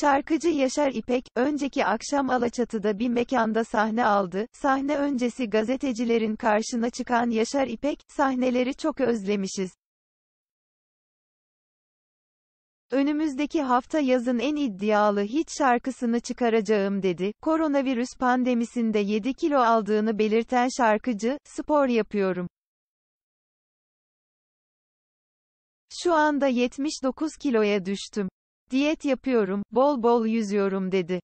Şarkıcı Yaşar İpek, önceki akşam Alaçatı'da bir mekanda sahne aldı. Sahne öncesi gazetecilerin karşına çıkan Yaşar İpek, sahneleri çok özlemişiz. Önümüzdeki hafta yazın en iddialı hit şarkısını çıkaracağım dedi. Koronavirüs pandemisinde 7 kilo aldığını belirten şarkıcı, spor yapıyorum. Şu anda 79 kiloya düştüm. Diyet yapıyorum, bol bol yüzüyorum dedi.